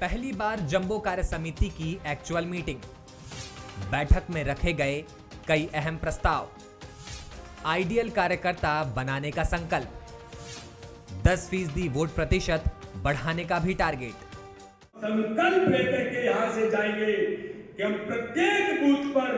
पहली बार जम्बो कार्य समिति की एक्चुअल मीटिंग बैठक में रखे गए कई अहम प्रस्ताव आइडियल कार्यकर्ता बनाने का संकल्प दस फीसदी वोट प्रतिशत बढ़ाने का भी टारगेट संकल्प लेकर के यहाँ से जाएंगे कि हम प्रत्येक बूथ पर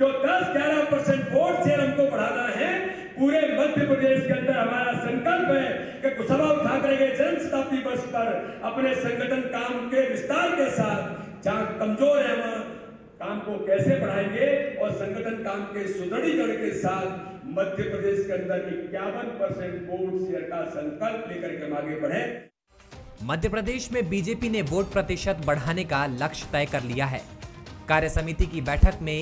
जो 10-11 परसेंट वोट से हमको बढ़ाना है पूरे मध्य प्रदेश के अंदर हमारा संकल्प है कि कुशवाब ठाकरे के जन्म शताब्दी वर्ष पर अपने संगठन काम के विस्तार के साथ जहाँ कमजोर है वहाँ काम को कैसे बढ़ाएंगे और संगठन काम के सुदृढ़ीकरण के साथ मध्य प्रदेश के अंदर इक्यावन परसेंट वोट शेयर का संकल्प लेकर के हम आगे बढ़े मध्य प्रदेश में बीजेपी ने वोट प्रतिशत बढ़ाने का लक्ष्य तय कर लिया है कार्य समिति की बैठक में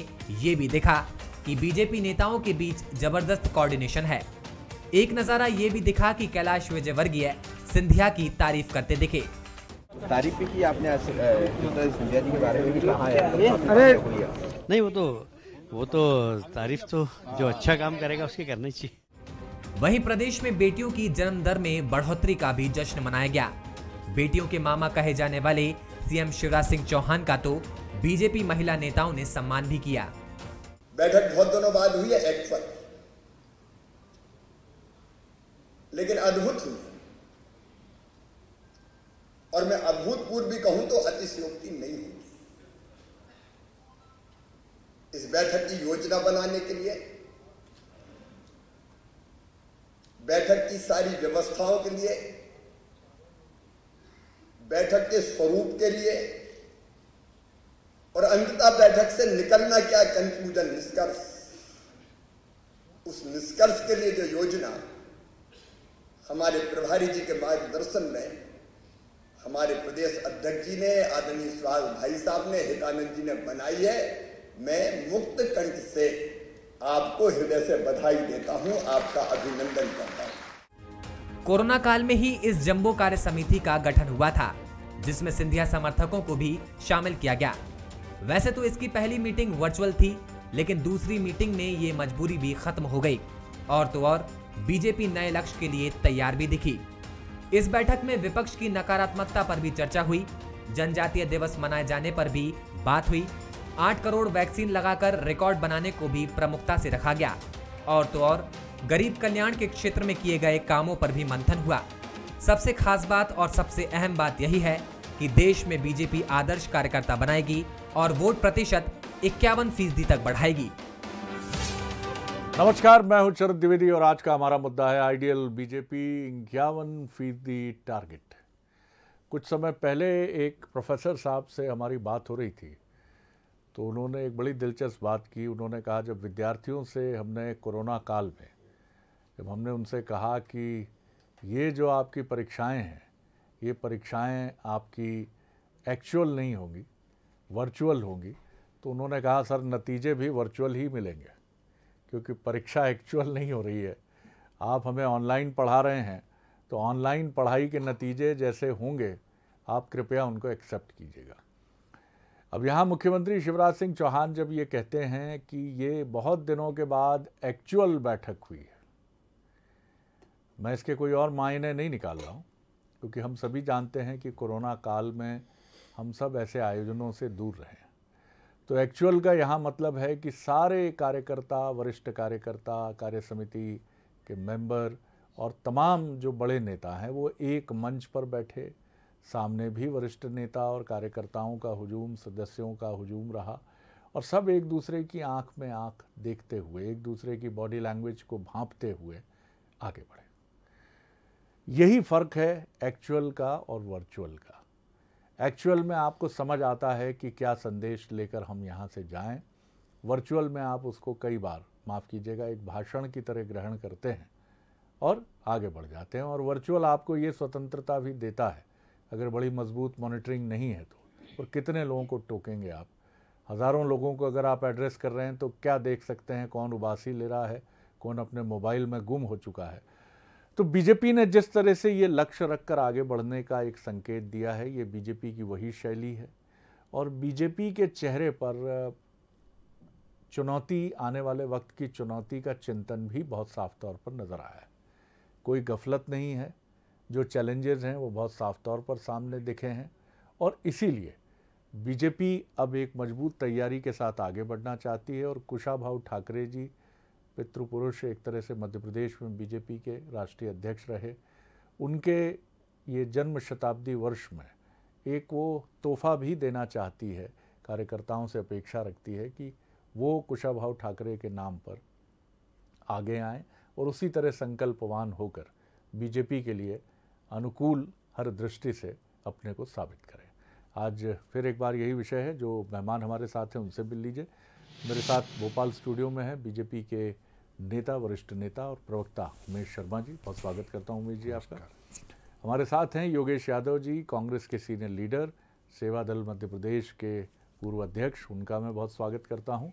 ये भी देखा कि बीजेपी नेताओं के बीच जबरदस्त कोऑर्डिनेशन है एक नज़ारा ये भी दिखा कि कैलाश विजयवर्गीय सिंधिया की तारीफ करते दिखे तारीफ की आपने सिंधिया जी के बारे में भी कहा है अरे नहीं वो तो वो तो तारीफ तो जो अच्छा काम करेगा उसकी करनी चाहिए वहीं प्रदेश में बेटियों की जन्म दर में बढ़ोतरी का भी जश्न मनाया गया बेटियों के मामा कहे जाने वाले सीएम शिवराज सिंह चौहान का तो बीजेपी महिला नेताओं ने सम्मान भी किया बैठक बहुत दिनों बाद हुई है एक्ट पर लेकिन अद्भुत हुई और मैं अभूतपूर्व भी कहूं तो अतिशयोक्ति नहीं होगी इस बैठक की योजना बनाने के लिए बैठक की सारी व्यवस्थाओं के लिए बैठक के स्वरूप के लिए और अंततः बैठक से निकलना क्या कंक्लूजन निष्कर्ष उस निष्कर्ष के लिए जो योजना हमारे प्रभारी जी के मार्गदर्शन में हमारे प्रदेश अध्यक्ष जी ने आदरणीय स्वाग भाई साहब ने हितानंद जी ने बनाई है मैं मुक्त कंठ से आपको हृदय से बधाई देता हूं, आपका अभिनंदन करता हूं। कोरोना काल में ही इस जम्बो कार्य समिति का गठन हुआ था जिसमें सिंधिया समर्थकों को भी शामिल किया गया वैसे तो इसकी पहली मीटिंग वर्चुअल थी लेकिन दूसरी मीटिंग में ये मजबूरी भी खत्म हो गई और तो और बीजेपी नए लक्ष्य के लिए तैयार भी दिखी इस बैठक में विपक्ष की नकारात्मकता पर भी चर्चा हुई जनजातीय दिवस मनाए जाने पर भी बात हुई आठ करोड़ वैक्सीन लगाकर रिकॉर्ड बनाने को भी प्रमुखता से रखा गया और तो और गरीब कल्याण के क्षेत्र में किए गए कामों पर भी मंथन हुआ सबसे खास बात और सबसे अहम बात यही है कि देश में बीजेपी आदर्श कार्यकर्ता बनाएगी और वोट प्रतिशत इक्यावन फीसदी तक बढ़ाएगी नमस्कार मैं हूं शरद द्विवेदी और आज का हमारा मुद्दा है आइडियल बीजेपी इक्यावन फीसदी टारगेट कुछ समय पहले एक प्रोफेसर साहब से हमारी बात हो रही थी तो उन्होंने एक बड़ी दिलचस्प बात की उन्होंने कहा जब विद्यार्थियों से हमने कोरोना काल में जब हमने उनसे कहा कि ये जो आपकी परीक्षाएं हैं ये परीक्षाएं आपकी एक्चुअल नहीं होंगी वर्चुअल होंगी तो उन्होंने कहा सर नतीजे भी वर्चुअल ही मिलेंगे क्योंकि परीक्षा एक्चुअल नहीं हो रही है आप हमें ऑनलाइन पढ़ा रहे हैं तो ऑनलाइन पढ़ाई के नतीजे जैसे होंगे आप कृपया उनको एक्सेप्ट कीजिएगा अब यहाँ मुख्यमंत्री शिवराज सिंह चौहान जब ये कहते हैं कि ये बहुत दिनों के बाद एक्चुअल बैठक हुई है मैं इसके कोई और मायने नहीं निकाल रहा हूँ क्योंकि हम सभी जानते हैं कि कोरोना काल में हम सब ऐसे आयोजनों से दूर रहें तो एक्चुअल का यहाँ मतलब है कि सारे कार्यकर्ता वरिष्ठ कार्यकर्ता कार्य समिति के मेंबर और तमाम जो बड़े नेता हैं वो एक मंच पर बैठे सामने भी वरिष्ठ नेता और कार्यकर्ताओं का हुजूम सदस्यों का हुजूम रहा और सब एक दूसरे की आंख में आंख देखते हुए एक दूसरे की बॉडी लैंग्वेज को भांपते हुए आगे बढ़े यही फ़र्क है एक्चुअल का और वर्चुअल का एक्चुअल में आपको समझ आता है कि क्या संदेश लेकर हम यहाँ से जाएं वर्चुअल में आप उसको कई बार माफ़ कीजिएगा एक भाषण की तरह ग्रहण करते हैं और आगे बढ़ जाते हैं और वर्चुअल आपको ये स्वतंत्रता भी देता है अगर बड़ी मजबूत मॉनिटरिंग नहीं है तो और कितने लोगों को टोकेंगे आप हज़ारों लोगों को अगर आप एड्रेस कर रहे हैं तो क्या देख सकते हैं कौन उबासी ले रहा है कौन अपने मोबाइल में गुम हो चुका है तो बीजेपी ने जिस तरह से ये लक्ष्य रखकर आगे बढ़ने का एक संकेत दिया है ये बीजेपी की वही शैली है और बीजेपी के चेहरे पर चुनौती आने वाले वक्त की चुनौती का चिंतन भी बहुत साफ तौर पर नज़र आया है कोई गफलत नहीं है जो चैलेंजेस हैं वो बहुत साफ तौर पर सामने दिखे हैं और इसीलिए बीजेपी अब एक मजबूत तैयारी के साथ आगे बढ़ना चाहती है और कुशाभाऊ ठाकरे जी पितृपुरुष एक तरह से मध्य प्रदेश में बीजेपी के राष्ट्रीय अध्यक्ष रहे उनके ये जन्म शताब्दी वर्ष में एक वो तोहफा भी देना चाहती है कार्यकर्ताओं से अपेक्षा रखती है कि वो कुशाभाव ठाकरे के नाम पर आगे आए और उसी तरह संकल्पवान होकर बीजेपी के लिए अनुकूल हर दृष्टि से अपने को साबित करें आज फिर एक बार यही विषय है जो मेहमान हमारे साथ हैं उनसे मिल लीजिए मेरे साथ भोपाल स्टूडियो में है बीजेपी के नेता वरिष्ठ नेता और प्रवक्ता उमेश शर्मा जी बहुत स्वागत करता हूँ उमेश जी आपका हमारे साथ हैं योगेश यादव जी कांग्रेस के सीनियर लीडर सेवा दल मध्य प्रदेश के पूर्व अध्यक्ष उनका मैं बहुत स्वागत करता हूँ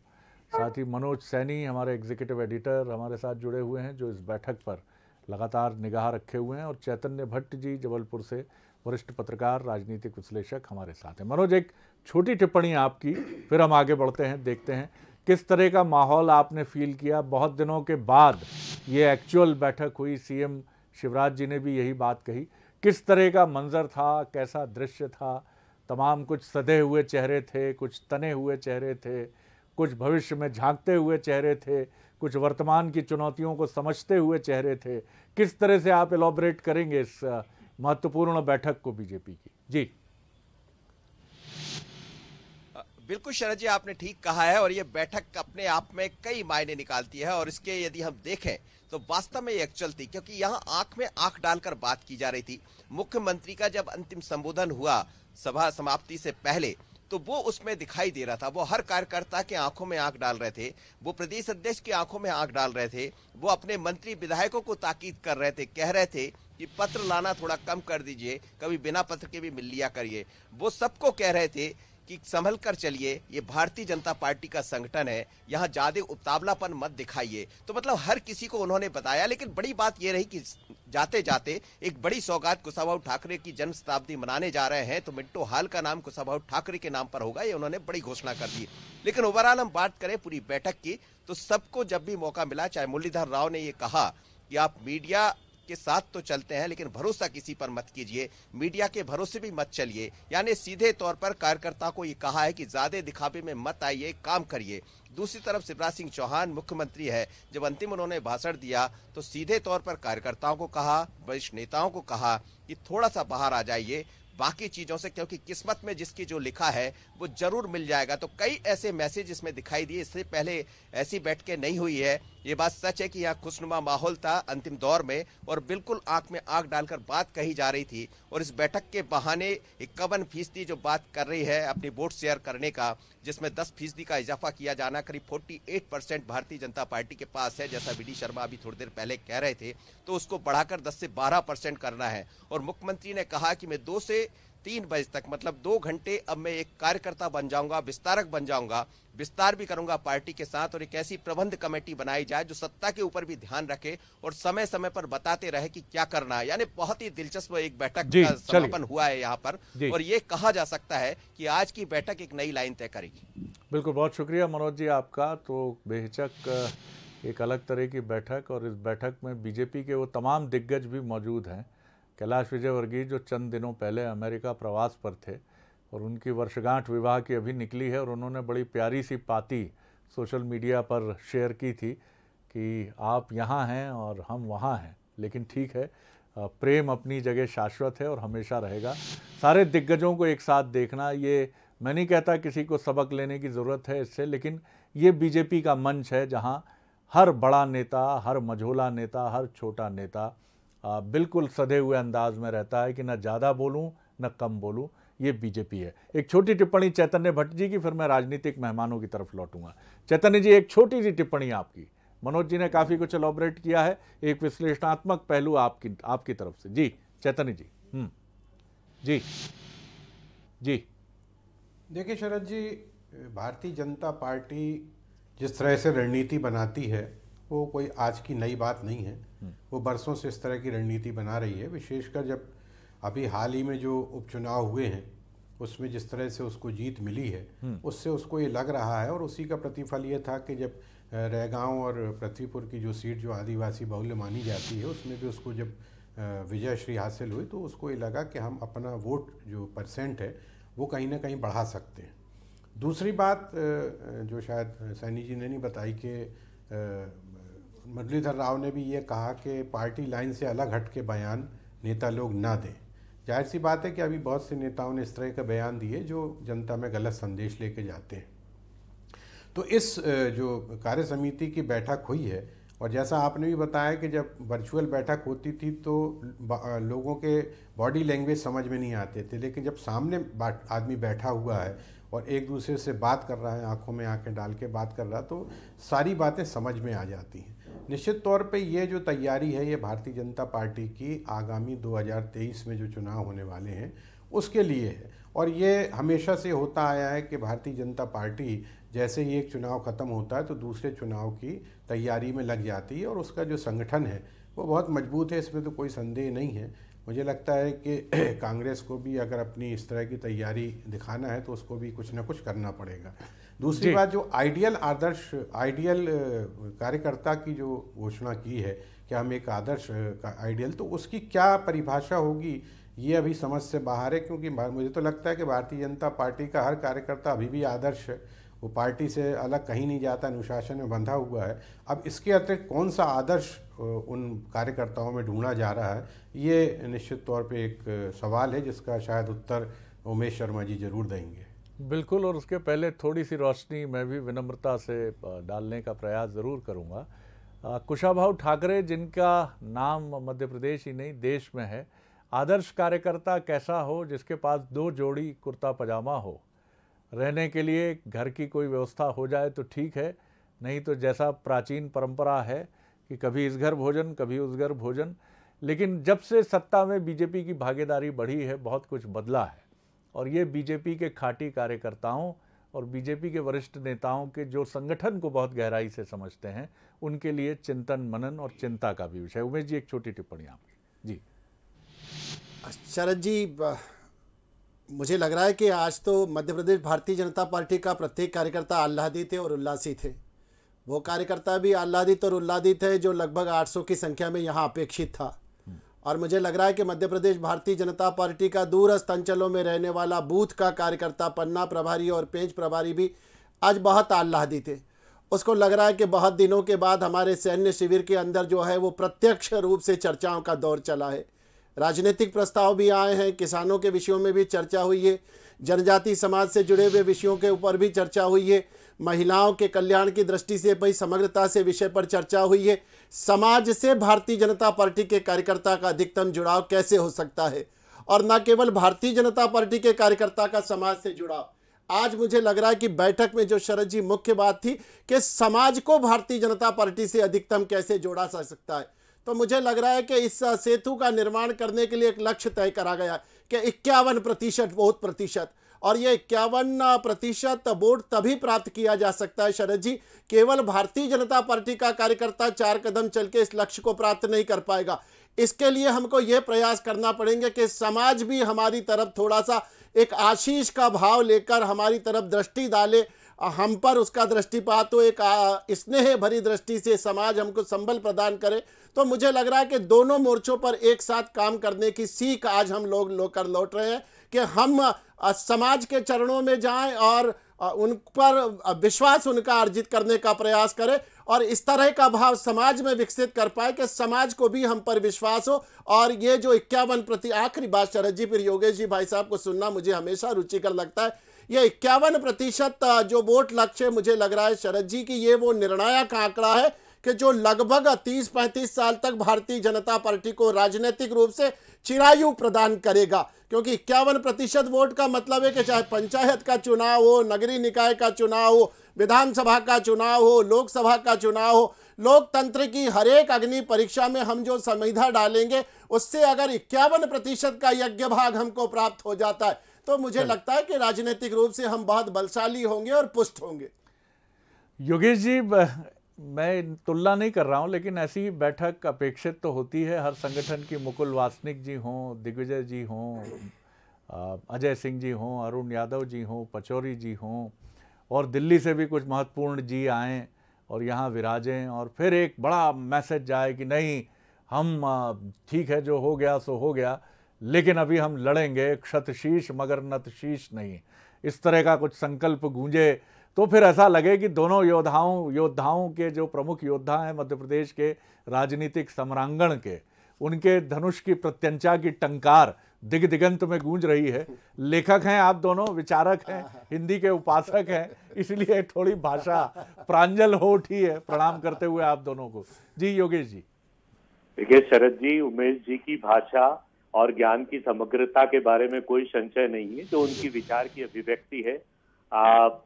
साथ ही मनोज सैनी हमारे एग्जीक्यूटिव एडिटर हमारे साथ जुड़े हुए हैं जो इस बैठक पर लगातार निगाह रखे हुए हैं और चैतन्य भट्ट जी जबलपुर से वरिष्ठ पत्रकार राजनीतिक विश्लेषक हमारे साथ हैं मनोज एक छोटी टिप्पणी आपकी फिर हम आगे बढ़ते हैं देखते हैं किस तरह का माहौल आपने फील किया बहुत दिनों के बाद ये एक्चुअल बैठक हुई सीएम शिवराज जी ने भी यही बात कही किस तरह का मंजर था कैसा दृश्य था तमाम कुछ सदे हुए चेहरे थे कुछ तने हुए चेहरे थे कुछ भविष्य में झांकते हुए चेहरे थे कुछ वर्तमान की चुनौतियों को समझते हुए चेहरे थे किस तरह से आप इलाबरेट करेंगे इस महत्वपूर्ण बैठक को बीजेपी की जी बिल्कुल शरद जी आपने ठीक कहा है और ये बैठक अपने आप में कई मायने निकालती है और इसके यदि हम देखें तो वास्तव में ये अचल थी क्योंकि यहाँ आंख में आंख डालकर बात की जा रही थी मुख्यमंत्री का जब अंतिम संबोधन हुआ सभा समाप्ति से पहले तो वो उसमें दिखाई दे रहा था वो हर कार्यकर्ता के आंखों में आंख डाल रहे थे वो प्रदेश अध्यक्ष की आंखों में आंख डाल रहे थे वो अपने मंत्री विधायकों को ताकीद कर रहे थे कह रहे थे कि पत्र लाना थोड़ा कम कर दीजिए कभी बिना पत्र के भी मिल लिया करिए वो सबको कह रहे थे कि संभल कर चलिए ये भारतीय जनता पार्टी का संगठन है यहाँ ज्यादा उतावलापन मत दिखाइए तो मतलब हर किसी को उन्होंने बताया लेकिन बड़ी बात ये रही कि जाते जाते एक बड़ी सौगात कुशाभा ठाकरे की जन्म शताब्दी मनाने जा रहे हैं तो मिंटो हाल का नाम कुशाभा ठाकरे के नाम पर होगा ये उन्होंने बड़ी घोषणा कर दी लेकिन ओवरऑल हम बात करें पूरी बैठक की तो सबको जब भी मौका मिला चाहे मुरलीधर राव ने ये कहा कि आप मीडिया के साथ तो चलते हैं लेकिन भरोसा किसी पर मत कीजिए मीडिया के भरोसे भी मत चलिए यानी सीधे तौर पर कार्यकर्ता को ये कहा है कि ज्यादा दिखावे में मत आइए काम करिए दूसरी तरफ शिवराज सिंह चौहान मुख्यमंत्री है जब अंतिम उन्होंने भाषण दिया तो सीधे तौर पर कार्यकर्ताओं को कहा वरिष्ठ नेताओं को कहा कि थोड़ा सा बाहर आ जाइए बाकी चीजों से क्योंकि किस्मत में जिसकी जो लिखा है वो जरूर मिल जाएगा तो कई ऐसे मैसेज इसमें दिखाई दिए इससे पहले ऐसी बैठकें नहीं हुई है ये बात सच है कि यहाँ खुशनुमा माहौल था अंतिम दौर में और बिल्कुल आंख में आंख डालकर बात कही जा रही थी और इस बैठक के बहाने इक्यावन फीसदी जो बात कर रही है अपनी वोट शेयर करने का जिसमें 10 फीसदी का इजाफा किया जाना करीब 48 परसेंट भारतीय जनता पार्टी के पास है जैसा बी शर्मा अभी थोड़ी देर पहले कह रहे थे तो उसको बढ़ाकर दस से बारह करना है और मुख्यमंत्री ने कहा कि मैं दो से तीन बजे तक मतलब दो घंटे अब मैं एक कार्यकर्ता बन जाऊंगा विस्तारक बन जाऊंगा विस्तार भी करूंगा पार्टी के साथ और एक ऐसी प्रबंध कमेटी बनाई जाए जो सत्ता के ऊपर भी ध्यान रखे और समय समय पर बताते रहे कि क्या करना है यानी बहुत ही दिलचस्प एक बैठक का समापन हुआ है यहाँ पर और ये कहा जा सकता है कि आज की बैठक एक नई लाइन तय करेगी बिल्कुल बहुत शुक्रिया मनोज जी आपका तो बेहचक एक अलग तरह की बैठक और इस बैठक में बीजेपी के वो तमाम दिग्गज भी मौजूद हैं कैलाश विजयवर्गीय जो चंद दिनों पहले अमेरिका प्रवास पर थे और उनकी वर्षगांठ विवाह की अभी निकली है और उन्होंने बड़ी प्यारी सी पाती सोशल मीडिया पर शेयर की थी कि आप यहाँ हैं और हम वहाँ हैं लेकिन ठीक है प्रेम अपनी जगह शाश्वत है और हमेशा रहेगा सारे दिग्गजों को एक साथ देखना ये मैं नहीं कहता किसी को सबक लेने की ज़रूरत है इससे लेकिन ये बीजेपी का मंच है जहाँ हर बड़ा नेता हर मझोला नेता हर छोटा नेता बिल्कुल सधे हुए अंदाज में रहता है कि ना ज़्यादा बोलूँ ना कम बोलूँ ये बीजेपी है एक छोटी टिप्पणी चैतन्य भट्ट जी की फिर मैं राजनीतिक मेहमानों की तरफ लौटूंगा चैतन्य जी एक छोटी सी टिप्पणी आपकी मनोज जी ने काफ़ी कुछ एलोबरेट किया है एक विश्लेषणात्मक पहलू आपकी आपकी तरफ से जी चैतन्य जी हम्म जी जी देखिए शरद जी भारतीय जनता पार्टी जिस तरह से रणनीति बनाती है वो कोई आज की नई बात नहीं है वो बरसों से इस तरह की रणनीति बना रही है विशेषकर जब अभी हाल ही में जो उपचुनाव हुए हैं उसमें जिस तरह से उसको जीत मिली है हम्म। उससे उसको ये लग रहा है और उसी का प्रतिफल ये था कि जब रैगांव और पृथ्वीपुर की जो सीट जो आदिवासी बहुल्य मानी जाती है उसमें भी उसको जब विजय श्री हासिल हुई तो उसको ये लगा कि हम अपना वोट जो परसेंट है वो कहीं ना कहीं बढ़ा सकते हैं दूसरी बात जो शायद सैनी जी ने नहीं बताई कि मुरलीधर राव ने भी ये कहा कि पार्टी लाइन से अलग हट के बयान नेता लोग ना दें जाहिर सी बात है कि अभी बहुत से नेताओं ने इस तरह के बयान दिए जो जनता में गलत संदेश लेके जाते हैं तो इस जो कार्य समिति की बैठक हुई है और जैसा आपने भी बताया कि जब वर्चुअल बैठक होती थी तो लोगों के बॉडी लैंग्वेज समझ में नहीं आते थे लेकिन जब सामने आदमी बैठा हुआ है और एक दूसरे से बात कर रहा है आंखों में आंखें डाल के बात कर रहा है तो सारी बातें समझ में आ जाती हैं निश्चित तौर पे ये जो तैयारी है ये भारतीय जनता पार्टी की आगामी 2023 में जो चुनाव होने वाले हैं उसके लिए है और ये हमेशा से होता आया है कि भारतीय जनता पार्टी जैसे ही एक चुनाव ख़त्म होता है तो दूसरे चुनाव की तैयारी में लग जाती है और उसका जो संगठन है वो बहुत मजबूत है इसमें तो कोई संदेह नहीं है मुझे लगता है कि कांग्रेस को भी अगर अपनी इस तरह की तैयारी दिखाना है तो उसको भी कुछ ना कुछ करना पड़ेगा दूसरी बात जो आइडियल आदर्श आइडियल कार्यकर्ता की जो घोषणा की है कि हम एक आदर्श आइडियल तो उसकी क्या परिभाषा होगी ये अभी समझ से बाहर है क्योंकि मुझे तो लगता है कि भारतीय जनता पार्टी का हर कार्यकर्ता अभी भी आदर्श है वो पार्टी से अलग कहीं नहीं जाता अनुशासन में बंधा हुआ है अब इसके अतिरिक्त कौन सा आदर्श उन कार्यकर्ताओं में ढूंढा जा रहा है ये निश्चित तौर पे एक सवाल है जिसका शायद उत्तर उमेश शर्मा जी जरूर देंगे बिल्कुल और उसके पहले थोड़ी सी रोशनी मैं भी विनम्रता से डालने का प्रयास ज़रूर करूँगा कुशाभाव ठाकरे जिनका नाम मध्य प्रदेश ही नहीं देश में है आदर्श कार्यकर्ता कैसा हो जिसके पास दो जोड़ी कुर्ता पजामा हो रहने के लिए घर की कोई व्यवस्था हो जाए तो ठीक है नहीं तो जैसा प्राचीन परंपरा है कि कभी इस घर भोजन कभी उस घर भोजन लेकिन जब से सत्ता में बीजेपी की भागीदारी बढ़ी है बहुत कुछ बदला है और ये बीजेपी के खाटी कार्यकर्ताओं और बीजेपी के वरिष्ठ नेताओं के जो संगठन को बहुत गहराई से समझते हैं उनके लिए चिंतन मनन और चिंता का भी विषय उमेश जी एक छोटी टिप्पणी आप जी शरद जी मुझे लग रहा है कि आज तो मध्य प्रदेश भारतीय जनता पार्टी का प्रत्येक कार्यकर्ता आह्लादित थे और उल्लासी थे वो कार्यकर्ता भी आह्लादित और उल्लादित है जो लगभग 800 की संख्या में यहाँ अपेक्षित था और मुझे लग रहा है कि मध्य प्रदेश भारतीय जनता पार्टी का दूरस्थ अंचलों में रहने वाला बूथ का कार्यकर्ता पन्ना प्रभारी और पेंच प्रभारी भी आज बहुत आह्लादित थे उसको लग रहा है कि बहुत दिनों के बाद हमारे सैन्य शिविर के अंदर जो है वो प्रत्यक्ष रूप से चर्चाओं का दौर चला है राजनीतिक प्रस्ताव भी आए हैं किसानों के विषयों में भी चर्चा हुई है जनजाति समाज से जुड़े हुए विषयों के ऊपर भी चर्चा हुई है महिलाओं के कल्याण की दृष्टि से भाई समग्रता से विषय पर चर्चा हुई है समाज से भारतीय जनता पार्टी के कार्यकर्ता का अधिकतम जुड़ाव कैसे हो सकता है और न केवल भारतीय जनता पार्टी के कार्यकर्ता का समाज से जुड़ाव आज मुझे लग रहा है कि बैठक में जो शरद जी मुख्य बात थी कि समाज को भारतीय जनता पार्टी से अधिकतम कैसे जोड़ा जा सकता है तो मुझे लग रहा है कि इस सेतु का निर्माण करने के लिए एक लक्ष्य तय करा गया कि इक्यावन प्रतिशत बहुत प्रतिशत और ये इक्यावन प्रतिशत वोट तभी प्राप्त किया जा सकता है शरद जी केवल भारतीय जनता पार्टी का कार्यकर्ता चार कदम चल के इस लक्ष्य को प्राप्त नहीं कर पाएगा इसके लिए हमको ये प्रयास करना पड़ेंगे कि समाज भी हमारी तरफ थोड़ा सा एक आशीष का भाव लेकर हमारी तरफ दृष्टि डाले हम पर उसका दृष्टिपात तो एक स्नेह भरी दृष्टि से समाज हमको संबल प्रदान करे तो मुझे लग रहा है कि दोनों मोर्चों पर एक साथ काम करने की सीख आज हम लोग लो कर लौट रहे हैं कि हम समाज के चरणों में जाएं और उन पर विश्वास उनका अर्जित करने का प्रयास करें और इस तरह का भाव समाज में विकसित कर पाए कि समाज को भी हम पर विश्वास हो और ये जो इक्यावन प्रति आखिरी बात शरद जी फिर योगेश जी भाई साहब को सुनना मुझे हमेशा रुचिकर लगता है ये इक्यावन प्रतिशत जो वोट लक्ष्य मुझे लग रहा है शरद जी की ये वो निर्णायक आंकड़ा है कि जो लगभग 30-35 साल तक भारतीय जनता पार्टी को राजनीतिक रूप से चिरायु प्रदान करेगा क्योंकि इक्यावन प्रतिशत वोट का मतलब है कि चाहे पंचायत का चुनाव हो नगरीय निकाय का चुनाव हो विधानसभा का चुनाव हो लोकसभा का चुनाव हो लोकतंत्र की हरेक अग्नि परीक्षा में हम जो संविधा डालेंगे उससे अगर इक्यावन प्रतिशत का यज्ञ भाग हमको प्राप्त हो जाता है तो मुझे लगता है कि राजनीतिक रूप से हम बहुत बलशाली होंगे और पुष्ट होंगे योगेश जी मैं तुलना नहीं कर रहा हूँ लेकिन ऐसी बैठक अपेक्षित तो होती है हर संगठन की मुकुल वासनिक जी हों दिग्विजय जी हों अजय सिंह जी हों अरुण यादव जी हों पचौरी जी हों और दिल्ली से भी कुछ महत्वपूर्ण जी आएँ और यहाँ विराजें और फिर एक बड़ा मैसेज जाए कि नहीं हम ठीक है जो हो गया सो हो गया लेकिन अभी हम लड़ेंगे क्षतशीश मगर नतशीश नहीं इस तरह का कुछ संकल्प गूंजे तो फिर ऐसा लगे कि दोनों योद्धाओं योद्धाओं के जो प्रमुख योद्धा हैं मध्य प्रदेश के राजनीतिक सम्रांगण के उनके धनुष की प्रत्यंचा की टंकार दिग दिगंत में गूंज रही है लेखक हैं आप दोनों विचारक हैं हिंदी के उपासक हैं इसलिए थोड़ी भाषा प्रांजल हो उठी है प्रणाम करते हुए आप दोनों को जी योगेश जी देखिए शरद जी उमेश जी की भाषा और ज्ञान की समग्रता के बारे में कोई संचय नहीं है जो उनकी विचार की अभिव्यक्ति है आप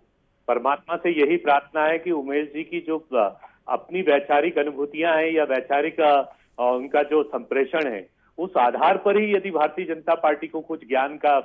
परमात्मा से यही प्रार्थना है कि उमेश जी की जो अपनी वैचारिक अनुभूतियां हैं या वैचारिक उनका जो संप्रेषण है उस आधार पर ही यदि भारतीय जनता पार्टी को कुछ ज्ञान का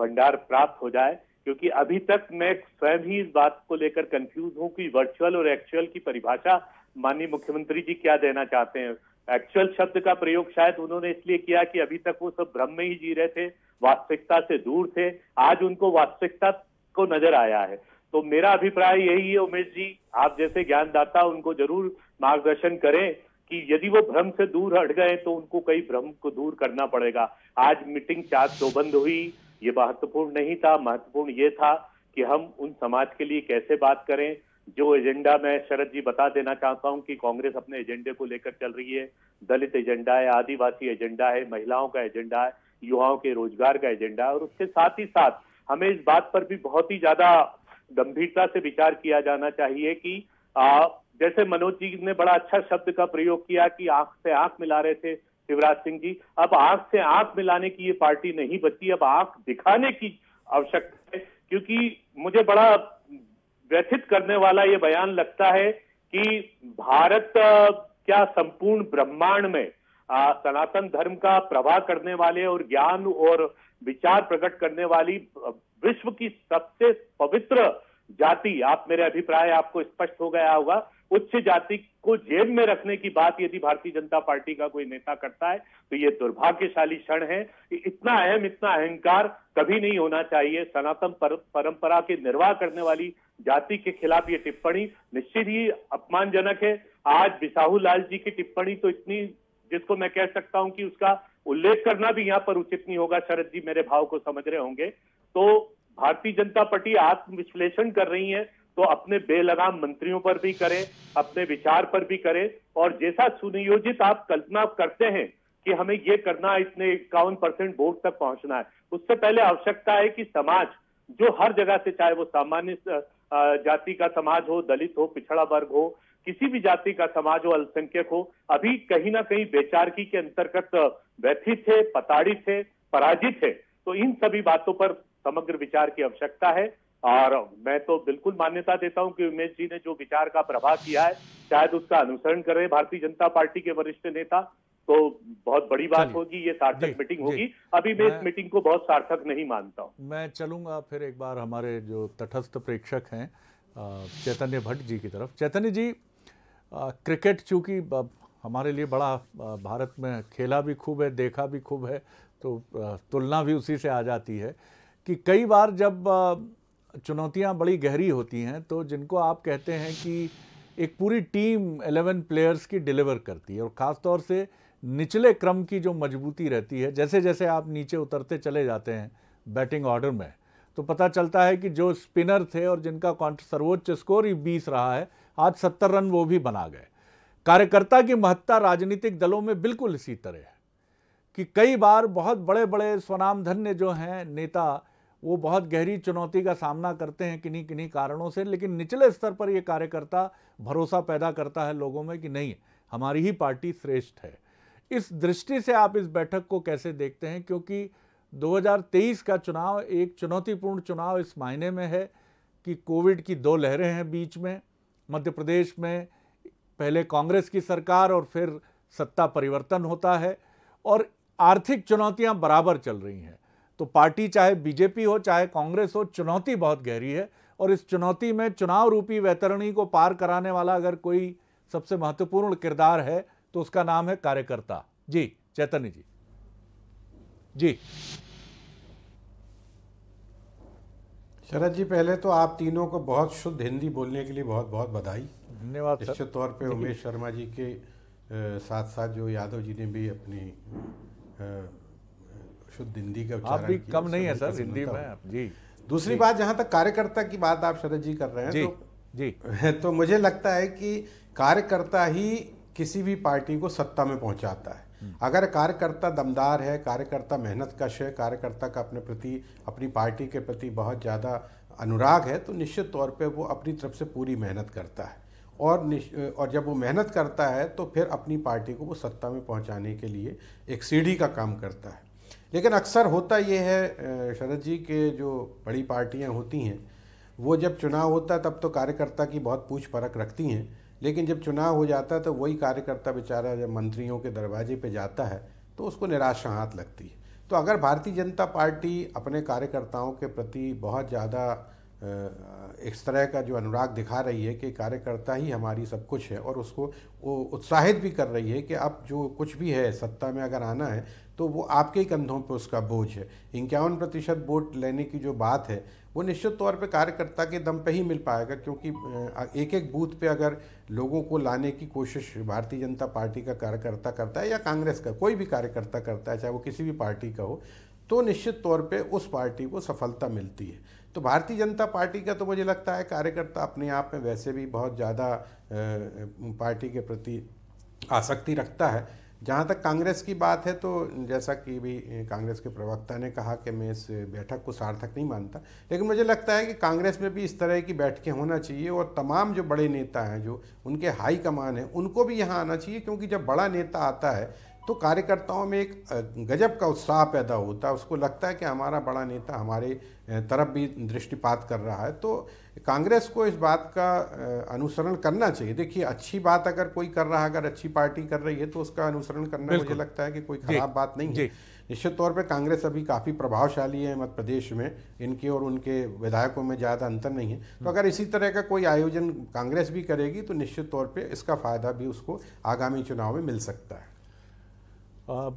भंडार प्राप्त हो जाए क्योंकि अभी तक मैं स्वयं ही इस बात को लेकर कंफ्यूज हूं कि वर्चुअल और एक्चुअल की परिभाषा माननीय मुख्यमंत्री जी क्या देना चाहते हैं एक्चुअल शब्द का प्रयोग शायद उन्होंने इसलिए किया कि अभी तक वो सब भ्रम में ही जी रहे थे वास्तविकता से दूर थे आज उनको वास्तविकता को नजर आया है तो मेरा अभिप्राय यही है उमेश जी आप जैसे ज्ञानदाता उनको जरूर मार्गदर्शन करें कि यदि वो भ्रम से दूर हट गए तो उनको कई भ्रम को दूर करना पड़ेगा आज मीटिंग चार बंद हुई ये महत्वपूर्ण नहीं था महत्वपूर्ण ये था कि हम उन समाज के लिए कैसे बात करें जो एजेंडा मैं शरद जी बता देना चाहता हूं कि कांग्रेस अपने एजेंडे को लेकर चल रही है दलित एजेंडा है आदिवासी एजेंडा है महिलाओं का एजेंडा है युवाओं के रोजगार का एजेंडा है और उसके साथ ही साथ हमें इस बात पर भी बहुत ही ज्यादा गंभीरता से विचार किया जाना चाहिए कि आ, जैसे मनोज जी ने बड़ा अच्छा शब्द का प्रयोग किया कि आंख से आंख मिला रहे थे शिवराज सिंह जी अब आंख से आंख मिलाने की ये पार्टी नहीं बची अब आंख दिखाने की आवश्यकता है क्योंकि मुझे बड़ा व्यथित करने वाला ये बयान लगता है कि भारत क्या संपूर्ण ब्रह्मांड में आ, सनातन धर्म का प्रवाह करने वाले और ज्ञान और विचार प्रकट करने वाली विश्व की सबसे पवित्र जाति आप मेरे अभिप्राय आपको स्पष्ट हो गया होगा उच्च जाति को जेब में रखने की बात यदि भारतीय जनता पार्टी का कोई नेता करता है तो ये दुर्भाग्यशाली क्षण है कि इतना अहम इतना अहंकार कभी नहीं होना चाहिए सनातन पर, परंपरा के निर्वाह करने वाली जाति के खिलाफ ये टिप्पणी निश्चित ही अपमानजनक है आज बिसाहू लाल जी की टिप्पणी तो इतनी जिसको मैं कह सकता हूं कि उसका उल्लेख करना भी यहाँ पर उचित नहीं होगा शरद जी मेरे भाव को समझ रहे होंगे तो भारतीय जनता पार्टी आत्मविश्लेषण कर रही है तो अपने बेलगाम मंत्रियों पर भी करें अपने विचार पर भी करें और जैसा सुनियोजित आप कल्पना करते हैं कि हमें ये करना है इतने इक्यावन परसेंट वोट तक पहुंचना है उससे पहले आवश्यकता है कि समाज जो हर जगह से चाहे वो सामान्य जाति का समाज हो दलित हो पिछड़ा वर्ग हो किसी भी जाति का समाज हो अल्पसंख्यक हो अभी कहीं ना कहीं बेचारकी के अंतर्गत व्यथित है पताड़ित है पराजित है तो इन सभी बातों पर समग्र विचार की आवश्यकता है और मैं तो बिल्कुल मान्यता देता हूं कि उमेश जी ने जो विचार का प्रभाव किया है शायद उसका अनुसरण करें भारतीय जनता पार्टी के वरिष्ठ नेता तो बहुत बड़ी बात होगी ये सार्थक मीटिंग होगी अभी मैं इस मीटिंग को बहुत सार्थक नहीं मानता हूं मैं चलूंगा फिर एक बार हमारे जो तटस्थ प्रेक्षक हैं चैतन्य भट्ट जी की तरफ चैतन्य जी क्रिकेट चूंकि हमारे लिए बड़ा भारत में खेला भी खूब है देखा भी खूब है तो तुलना भी उसी से आ जाती है कि कई बार जब चुनौतियां बड़ी गहरी होती हैं तो जिनको आप कहते हैं कि एक पूरी टीम 11 प्लेयर्स की डिलीवर करती है और ख़ास तौर से निचले क्रम की जो मजबूती रहती है जैसे जैसे आप नीचे उतरते चले जाते हैं बैटिंग ऑर्डर में तो पता चलता है कि जो स्पिनर थे और जिनका सर्वोच्च स्कोर ही बीस रहा है आज सत्तर रन वो भी बना गए कार्यकर्ता की महत्ता राजनीतिक दलों में बिल्कुल इसी तरह है कि कई बार बहुत बड़े बड़े स्वनामधन्य जो हैं नेता वो बहुत गहरी चुनौती का सामना करते हैं किन्हीं किन्हीं कारणों से लेकिन निचले स्तर पर ये कार्यकर्ता भरोसा पैदा करता है लोगों में कि नहीं हमारी ही पार्टी श्रेष्ठ है इस दृष्टि से आप इस बैठक को कैसे देखते हैं क्योंकि 2023 का चुनाव एक चुनौतीपूर्ण चुनाव इस मायने में है कि कोविड की दो लहरें हैं बीच में मध्य प्रदेश में पहले कांग्रेस की सरकार और फिर सत्ता परिवर्तन होता है और आर्थिक चुनौतियां बराबर चल रही हैं तो पार्टी चाहे बीजेपी हो चाहे कांग्रेस हो चुनौती बहुत गहरी है और इस चुनौती में चुनाव रूपी वैतरणी को पार कराने वाला अगर कोई सबसे महत्वपूर्ण किरदार है तो उसका नाम है कार्यकर्ता जी चैतन्य जी जी शरद जी पहले तो आप तीनों को बहुत शुद्ध हिंदी बोलने के लिए बहुत बहुत बधाई धन्यवाद निश्चित तौर पे उमेश शर्मा जी के साथ साथ जो यादव जी ने भी अपनी शुद्ध हिंदी का आप भी कम नहीं है सर हिंदी में जी दूसरी बात जहाँ तक कार्यकर्ता की बात आप शरद जी कर रहे हैं जी तो, जी तो मुझे लगता है कि कार्यकर्ता ही किसी भी पार्टी को सत्ता में पहुंचाता है हम्म। अगर कार्यकर्ता दमदार है कार्यकर्ता मेहनत कश है कार्यकर्ता का अपने प्रति अपनी पार्टी के प्रति बहुत ज़्यादा अनुराग है तो निश्चित तौर पे वो अपनी तरफ से पूरी मेहनत करता है और और जब वो मेहनत करता है तो फिर अपनी पार्टी को वो सत्ता में पहुंचाने के लिए एक सीढ़ी का काम करता है लेकिन अक्सर होता ये है शरद जी के जो बड़ी पार्टियाँ होती हैं वो जब चुनाव होता है तब तो कार्यकर्ता की बहुत पूछ परख रखती हैं लेकिन जब चुनाव हो जाता है तो वही कार्यकर्ता बेचारा जब मंत्रियों के दरवाजे पे जाता है तो उसको निराशा हाथ लगती है तो अगर भारतीय जनता पार्टी अपने कार्यकर्ताओं के प्रति बहुत ज़्यादा इस तरह का जो अनुराग दिखा रही है कि कार्यकर्ता ही हमारी सब कुछ है और उसको वो उत्साहित भी कर रही है कि अब जो कुछ भी है सत्ता में अगर आना है तो वो आपके ही कंधों पर उसका बोझ है इक्यावन प्रतिशत वोट लेने की जो बात है वो निश्चित तौर पे कार्यकर्ता के दम पे ही मिल पाएगा क्योंकि एक एक बूथ पे अगर लोगों को लाने की कोशिश भारतीय जनता पार्टी का कार्यकर्ता करता है या कांग्रेस का कोई भी कार्यकर्ता करता है चाहे वो किसी भी पार्टी का हो तो निश्चित तौर पे उस पार्टी को सफलता मिलती है तो भारतीय जनता पार्टी का तो मुझे लगता है कार्यकर्ता अपने आप में वैसे भी बहुत ज़्यादा पार्टी के प्रति आसक्ति रखता है जहाँ तक कांग्रेस की बात है तो जैसा कि भी कांग्रेस के प्रवक्ता ने कहा कि मैं इस बैठक को सार्थक नहीं मानता लेकिन मुझे लगता है कि कांग्रेस में भी इस तरह की बैठकें होना चाहिए और तमाम जो बड़े नेता हैं जो उनके हाई कमान हैं उनको भी यहाँ आना चाहिए क्योंकि जब बड़ा नेता आता है तो कार्यकर्ताओं में एक गजब का उत्साह पैदा होता है उसको लगता है कि हमारा बड़ा नेता हमारे तरफ भी दृष्टिपात कर रहा है तो कांग्रेस को इस बात का अनुसरण करना चाहिए देखिए अच्छी बात अगर कोई कर रहा है अगर अच्छी पार्टी कर रही है तो उसका अनुसरण करना मुझे लगता है कि कोई खराब बात नहीं है निश्चित तौर पे कांग्रेस अभी काफ़ी प्रभावशाली है मध्य प्रदेश में इनके और उनके विधायकों में ज़्यादा अंतर नहीं है तो अगर इसी तरह का कोई आयोजन कांग्रेस भी करेगी तो निश्चित तौर पर इसका फ़ायदा भी उसको आगामी चुनाव में मिल सकता है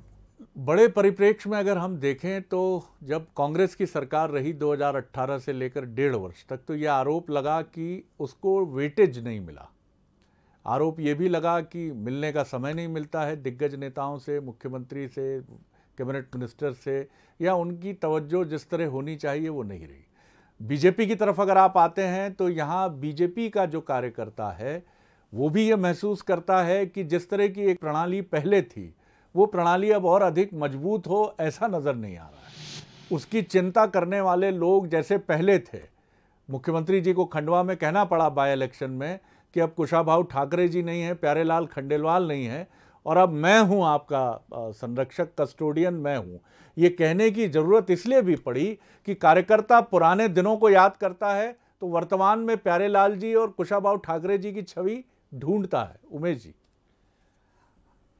बड़े परिप्रेक्ष्य में अगर हम देखें तो जब कांग्रेस की सरकार रही 2018 से लेकर डेढ़ वर्ष तक तो ये आरोप लगा कि उसको वेटेज नहीं मिला आरोप ये भी लगा कि मिलने का समय नहीं मिलता है दिग्गज नेताओं से मुख्यमंत्री से कैबिनेट मिनिस्टर से या उनकी तवज्जो जिस तरह होनी चाहिए वो नहीं रही बीजेपी की तरफ अगर आप आते हैं तो यहाँ बीजेपी का जो कार्यकर्ता है वो भी ये महसूस करता है कि जिस तरह की एक प्रणाली पहले थी वो प्रणाली अब और अधिक मजबूत हो ऐसा नज़र नहीं आ रहा है उसकी चिंता करने वाले लोग जैसे पहले थे मुख्यमंत्री जी को खंडवा में कहना पड़ा बाय इलेक्शन में कि अब कुशाभा ठाकरे जी नहीं है प्यारेलाल खंडेलवाल नहीं है और अब मैं हूं आपका संरक्षक कस्टोडियन मैं हूं ये कहने की ज़रूरत इसलिए भी पड़ी कि कार्यकर्ता पुराने दिनों को याद करता है तो वर्तमान में प्यारेलाल जी और कुशाभा ठाकरे जी की छवि ढूंढता है उमेश जी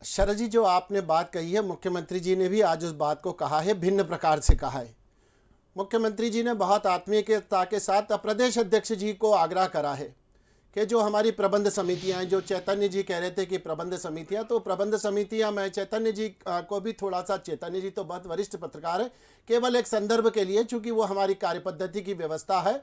शरद जी जो आपने बात कही है मुख्यमंत्री जी ने भी आज उस बात को कहा है भिन्न प्रकार से कहा है मुख्यमंत्री जी ने बहुत आत्मीयता के साथ प्रदेश अध्यक्ष जी को आग्रह करा है कि जो हमारी प्रबंध समितियां हैं जो चैतन्य जी कह रहे थे कि प्रबंध समितियां तो प्रबंध समितियां मैं चैतन्य जी को भी थोड़ा सा चैतन्य जी तो बहुत वरिष्ठ पत्रकार है केवल एक संदर्भ के लिए चूँकि वो हमारी कार्य पद्धति की व्यवस्था है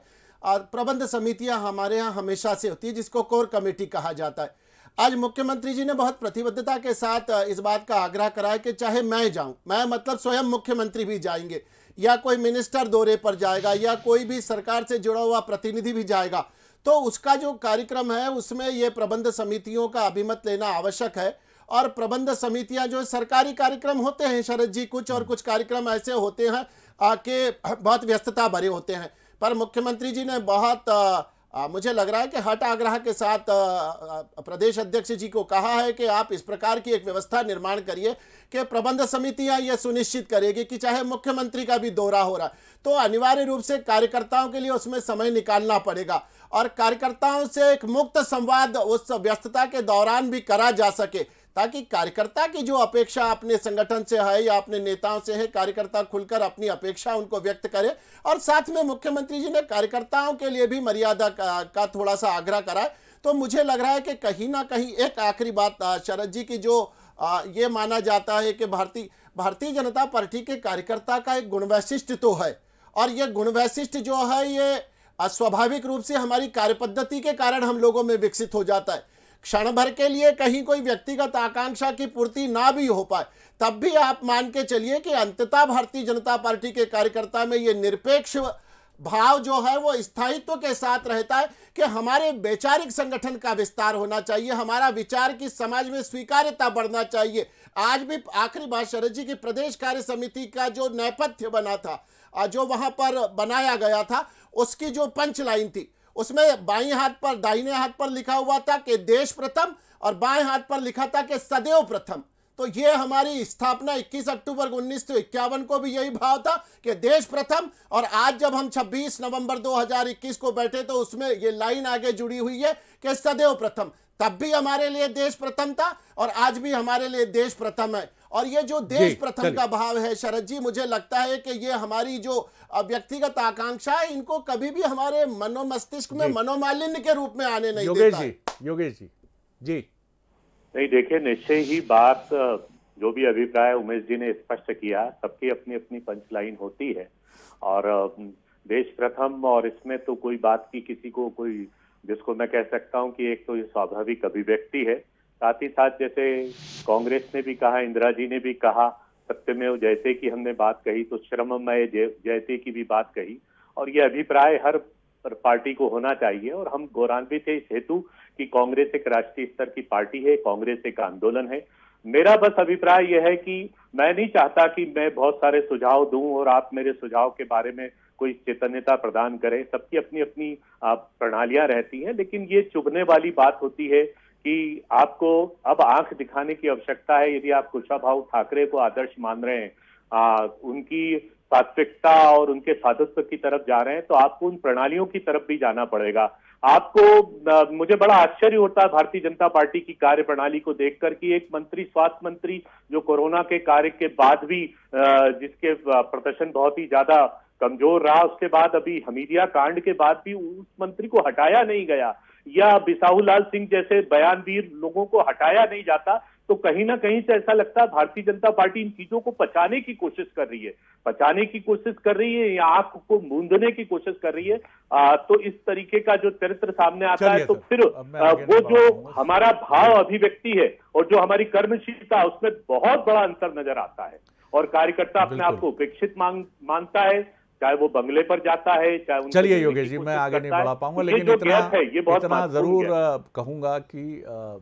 और प्रबंध समितियाँ हमारे यहाँ हमेशा से होती है जिसको कोर कमेटी कहा जाता है आज मुख्यमंत्री जी ने बहुत प्रतिबद्धता के साथ इस बात का आग्रह कराया कि चाहे मैं जाऊं मैं मतलब स्वयं मुख्यमंत्री भी जाएंगे या कोई मिनिस्टर दौरे पर जाएगा या कोई भी सरकार से जुड़ा हुआ प्रतिनिधि भी जाएगा तो उसका जो कार्यक्रम है उसमें ये प्रबंध समितियों का अभिमत लेना आवश्यक है और प्रबंध समितियां जो सरकारी कार्यक्रम होते हैं शरद जी कुछ और कुछ कार्यक्रम ऐसे होते हैं आके बहुत व्यस्तता भरे होते हैं पर मुख्यमंत्री जी ने बहुत आ, मुझे लग रहा है कि हट आग्रह के साथ आ, आ, प्रदेश अध्यक्ष जी को कहा है कि आप इस प्रकार की एक व्यवस्था निर्माण करिए कि प्रबंध समितियां यह सुनिश्चित करेगी कि चाहे मुख्यमंत्री का भी दौरा हो रहा है तो अनिवार्य रूप से कार्यकर्ताओं के लिए उसमें समय निकालना पड़ेगा और कार्यकर्ताओं से एक मुक्त संवाद उस व्यस्तता के दौरान भी करा जा सके ताकि कार्यकर्ता की जो अपेक्षा अपने संगठन से है या अपने नेताओं से है कार्यकर्ता खुलकर अपनी अपेक्षा उनको व्यक्त करे और साथ में मुख्यमंत्री जी ने कार्यकर्ताओं के लिए भी मर्यादा का, का थोड़ा सा आग्रह करा तो मुझे लग रहा है कि कहीं ना कहीं एक आखिरी बात शरद जी की जो आ, ये माना जाता है कि भारतीय भारतीय जनता पार्टी के कार्यकर्ता का एक गुण वैशिष्ट तो है और ये गुण वैशिष्ट जो है ये स्वाभाविक रूप से हमारी कार्यपद्धति के कारण हम लोगों में विकसित हो जाता है क्षण भर के लिए कहीं कोई व्यक्तिगत आकांक्षा की पूर्ति ना भी हो पाए तब भी आप मान के चलिए कि अंततः भारतीय जनता पार्टी के कार्यकर्ता में ये निरपेक्ष भाव जो है वो स्थायित्व के साथ रहता है कि हमारे वैचारिक संगठन का विस्तार होना चाहिए हमारा विचार की समाज में स्वीकार्यता बढ़ना चाहिए आज भी आखिरी बात शरद जी की प्रदेश कार्य समिति का जो नैपथ्य बना था जो वहां पर बनाया गया था उसकी जो पंच लाइन थी उसमें बाई हाथ पर दाहिने हाथ पर लिखा हुआ था कि देश प्रथम और बाएं हाथ पर लिखा था कि सदैव प्रथम तो ये हमारी स्थापना 21 अक्टूबर उन्नीस को भी यही भाव था कि देश प्रथम और आज जब हम 26 नवंबर 2021 को बैठे तो उसमें ये लाइन आगे जुड़ी हुई है कि सदैव प्रथम तब भी हमारे लिए देश प्रथम था और आज भी हमारे लिए देश प्रथम है और ये जो देश प्रथम का भाव है शरद जी मुझे लगता है कि ये हमारी जो व्यक्तिगत आकांक्षा है इनको कभी भी हमारे मनोमस्तिष्क में मनोमालिन्य के रूप में आने नहीं योगेश जी योगेश जी जी नहीं देखिए निश्चय ही बात जो भी अभिप्राय उमेश जी ने स्पष्ट किया सबकी अपनी अपनी पंचलाइन होती है और देश प्रथम और इसमें तो कोई बात की किसी को कोई जिसको मैं कह सकता हूँ कि एक तो ये स्वाभाविक अभिव्यक्ति है साथ ही साथ जैसे कांग्रेस ने भी कहा इंदिरा जी ने भी कहा सत्यमेव जैसे की हमने बात कही तो श्रममय जैसे की भी बात कही और ये अभिप्राय हर पार्टी को होना चाहिए और हम गौरवान्वित है इस हेतु कि कांग्रेस एक राष्ट्रीय स्तर की पार्टी है कांग्रेस एक आंदोलन है मेरा बस अभिप्राय यह है कि मैं नहीं चाहता कि मैं बहुत सारे सुझाव दूं और आप मेरे सुझाव के बारे में कोई चेतन्यता प्रदान करें सबकी अपनी अपनी प्रणालियां रहती हैं लेकिन ये चुभने वाली बात होती है कि आपको अब आंख दिखाने की आवश्यकता है यदि आप कुशाभा ठाकरे को आदर्श मान रहे हैं आ, उनकी सात्विकता और उनके साधुत्व की तरफ जा रहे हैं तो आपको उन प्रणालियों की तरफ भी जाना पड़ेगा आपको मुझे बड़ा आश्चर्य होता है भारतीय जनता पार्टी की कार्य प्रणाली को देखकर कि एक मंत्री स्वास्थ्य मंत्री जो कोरोना के कार्य के बाद भी जिसके प्रदर्शन बहुत ही ज्यादा कमजोर रहा उसके बाद अभी हमीदिया कांड के बाद भी उस मंत्री को हटाया नहीं गया या बिसाहू लाल सिंह जैसे बयानवीर लोगों को हटाया नहीं जाता तो कहीं ना कहीं से ऐसा लगता है भारतीय जनता पार्टी इन चीजों को पचाने की कोशिश कर रही है पचाने की कोशिश कर रही है या आंख को मूंदने की कोशिश कर रही है आ, तो इस तरीके का जो चरित्र सामने आता है तो फिर आ, वो जो हमारा भाव अभिव्यक्ति है और जो हमारी कर्मशीलता उसमें बहुत बड़ा अंतर नजर आता है और कार्यकर्ता अपने आप को उपेक्षित मांग मानता है चाहे वो बंगले पर जाता है चाहे चलिए योगेश जी मैं आगे नहीं बढ़ा पाऊंगा लेकिन इतना है, ये बहुत इतना जरूर कहूँगा कि आ,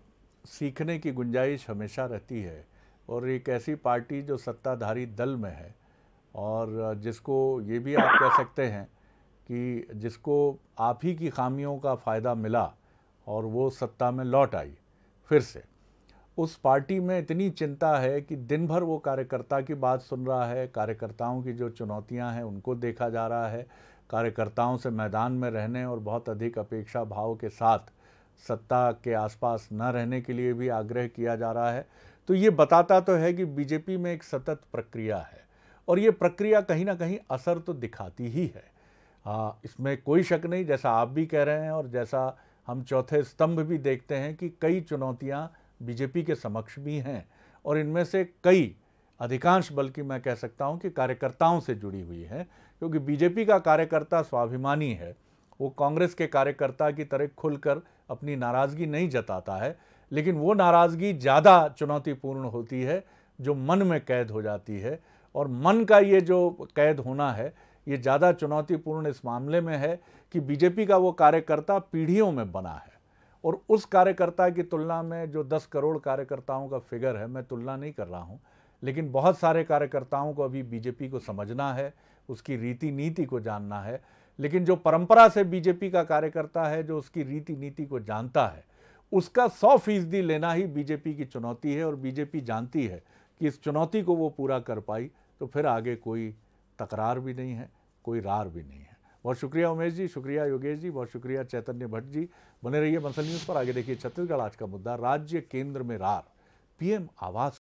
सीखने की गुंजाइश हमेशा रहती है और एक ऐसी पार्टी जो सत्ताधारी दल में है और जिसको ये भी आप कह सकते हैं कि जिसको आप ही की खामियों का फ़ायदा मिला और वो सत्ता में लौट आई फिर से उस पार्टी में इतनी चिंता है कि दिन भर वो कार्यकर्ता की बात सुन रहा है कार्यकर्ताओं की जो चुनौतियां हैं उनको देखा जा रहा है कार्यकर्ताओं से मैदान में रहने और बहुत अधिक अपेक्षा भाव के साथ सत्ता के आसपास न रहने के लिए भी आग्रह किया जा रहा है तो ये बताता तो है कि बीजेपी में एक सतत प्रक्रिया है और ये प्रक्रिया कहीं ना कहीं असर तो दिखाती ही है आ, इसमें कोई शक नहीं जैसा आप भी कह रहे हैं और जैसा हम चौथे स्तंभ भी देखते हैं कि कई चुनौतियाँ बीजेपी के समक्ष भी हैं और इनमें से कई अधिकांश बल्कि मैं कह सकता हूं कि कार्यकर्ताओं से जुड़ी हुई है क्योंकि बीजेपी का कार्यकर्ता स्वाभिमानी है वो कांग्रेस के कार्यकर्ता की तरह खुलकर अपनी नाराज़गी नहीं जताता है लेकिन वो नाराज़गी ज़्यादा चुनौतीपूर्ण होती है जो मन में कैद हो जाती है और मन का ये जो कैद होना है ये ज़्यादा चुनौतीपूर्ण इस मामले में है कि बीजेपी का वो कार्यकर्ता पीढ़ियों में बना है और उस कार्यकर्ता की तुलना में जो 10 करोड़ कार्यकर्ताओं का फिगर है मैं तुलना नहीं कर रहा हूँ लेकिन बहुत सारे कार्यकर्ताओं को अभी बीजेपी को समझना है उसकी रीति नीति को जानना है लेकिन जो परंपरा से बीजेपी का कार्यकर्ता है जो उसकी रीति नीति को जानता है उसका सौ फीसदी लेना ही बीजेपी की चुनौती है और बीजेपी जानती है कि इस चुनौती को वो पूरा कर पाई तो फिर आगे कोई तकरार भी नहीं है कोई रार भी नहीं है बहुत शुक्रिया उमेश जी शुक्रिया योगेश जी बहुत शुक्रिया चैतन्य भट्ट जी बने रहिए मंसल न्यूज़ पर आगे देखिए छत्तीसगढ़ आज का मुद्दा राज्य केंद्र में रार पीएम आवास